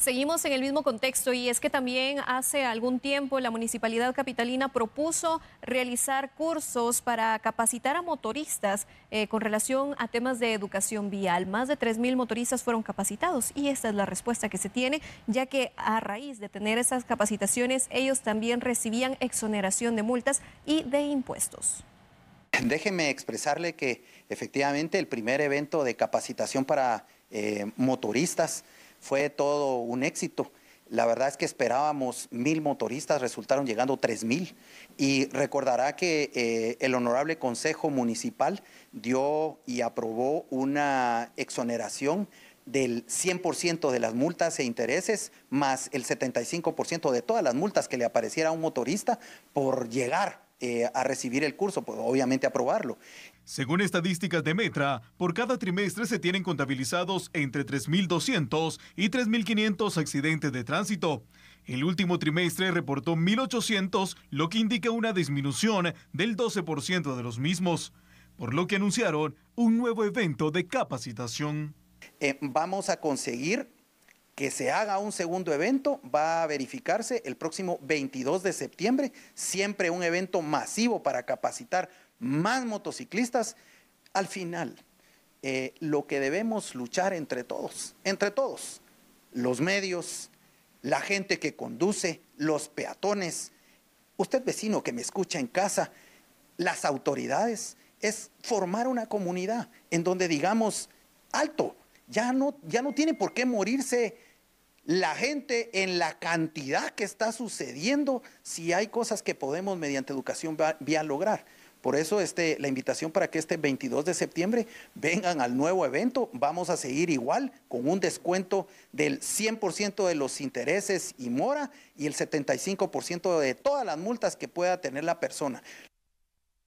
Seguimos en el mismo contexto y es que también hace algún tiempo la Municipalidad Capitalina propuso realizar cursos para capacitar a motoristas eh, con relación a temas de educación vial. Más de 3.000 motoristas fueron capacitados y esta es la respuesta que se tiene, ya que a raíz de tener esas capacitaciones ellos también recibían exoneración de multas y de impuestos. Déjeme expresarle que efectivamente el primer evento de capacitación para eh, motoristas fue todo un éxito. La verdad es que esperábamos mil motoristas, resultaron llegando tres mil. Y recordará que eh, el Honorable Consejo Municipal dio y aprobó una exoneración del 100% de las multas e intereses, más el 75% de todas las multas que le apareciera a un motorista por llegar eh, a recibir el curso, pues obviamente aprobarlo. Según estadísticas de Metra, por cada trimestre se tienen contabilizados entre 3.200 y 3.500 accidentes de tránsito. El último trimestre reportó 1.800, lo que indica una disminución del 12% de los mismos, por lo que anunciaron un nuevo evento de capacitación. Eh, vamos a conseguir que se haga un segundo evento va a verificarse el próximo 22 de septiembre, siempre un evento masivo para capacitar más motociclistas. Al final, eh, lo que debemos luchar entre todos, entre todos, los medios, la gente que conduce, los peatones, usted vecino que me escucha en casa, las autoridades, es formar una comunidad en donde digamos, alto, ya no, ya no tiene por qué morirse la gente en la cantidad que está sucediendo si hay cosas que podemos mediante educación vía lograr. Por eso este, la invitación para que este 22 de septiembre vengan al nuevo evento. Vamos a seguir igual con un descuento del 100% de los intereses y mora y el 75% de todas las multas que pueda tener la persona.